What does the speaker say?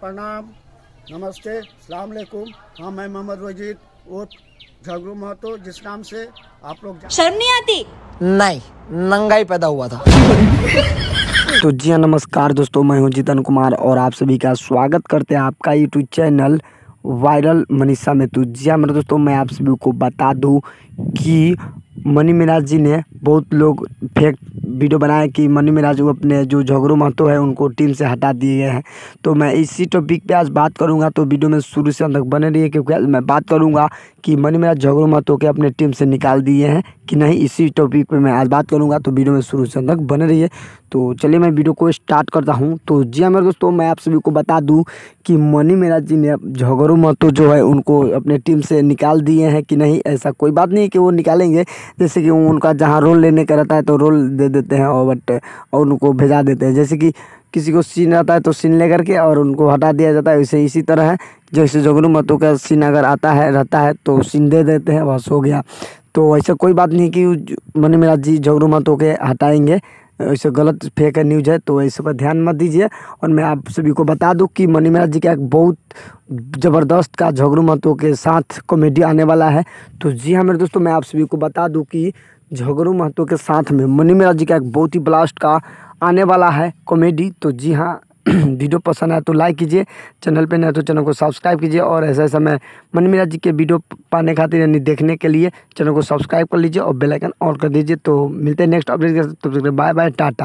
प्रणाम नमस्ते सलाम अलैकुम हाँ मैं मोहम्मद वजीद और झगड़ू महतो जिस नाम से आप लोग शर्म नहीं आती नहीं नंगा ही पैदा हुआ था तो जी हाँ, नमस्कार दोस्तों मैं हूं जीतन कुमार और आप सभी का स्वागत करते हैं आपका यूट्यूब चैनल वायरल मनीषा में तो जी हाँ, मेरे दोस्तों मैं आप सभी को बता दूं कि मनी मिराज जी ने बहुत लोग वीडियो बनाया कि मनु मिराज वो अपने जो झगड़ो महतो है उनको टीम से हटा दिए गए हैं तो मैं इसी टॉपिक पे आज बात करूँगा तो वीडियो में शुरू से अंत तक बने रहिए क्योंकि आज मैं बात करूँगा कि मनु मिराज झगड़ो महतो के अपने टीम से निकाल दिए हैं कि नहीं इसी टॉपिक पर मैं आज बात करूँगा तो वीडियो में शुरू से अंत तक बने रही तो चलिए मैं वीडियो को स्टार्ट करता हूँ तो जी हाँ मेरे दोस्तों मैं आप सभी को बता दूँ कि मनी मिराज जी ने झगड़ो महतो जो है उनको अपने टीम से निकाल दिए हैं कि नहीं ऐसा कोई बात नहीं कि वो निकालेंगे जैसे कि उनका जहाँ रोल लेने का रहता है तो रोल दे देते देते हैं और बट और उनको भेजा देते हैं जैसे कि किसी को सीन आता है तो सीन ले करके और उनको हटा दिया जाता है वैसे इसी तरह है जैसे जोगनू मतो का सीन अगर आता है रहता है तो सीन दे देते हैं बस हो गया तो ऐसा कोई बात नहीं कि मन मेरा जी झगड़ू मतों के हटाएंगे ऐसे गलत फेक है न्यूज है तो ऐसे पर ध्यान मत दीजिए और मैं आप सभी को बता दूं कि मनी महाराज जी का एक बहुत ज़बरदस्त का झगड़ू महतो के साथ कॉमेडी आने वाला है तो जी हाँ मेरे दोस्तों मैं आप सभी को बता दूं कि झगड़ू महतो के साथ में मनी महाराज जी का एक बहुत ही ब्लास्ट का आने वाला है कॉमेडी तो जी हाँ वीडियो पसंद आए तो लाइक कीजिए चैनल पे नए तो चैनल को सब्सक्राइब कीजिए और ऐसे ऐसा मैं मन जी के वीडियो पाने खातिर यानी देखने के लिए चैनल को सब्सक्राइब कर लीजिए और बेलाइकन ऑन कर दीजिए तो मिलते हैं नेक्स्ट अपडेट के साथ तब तक बाय बाय टाटा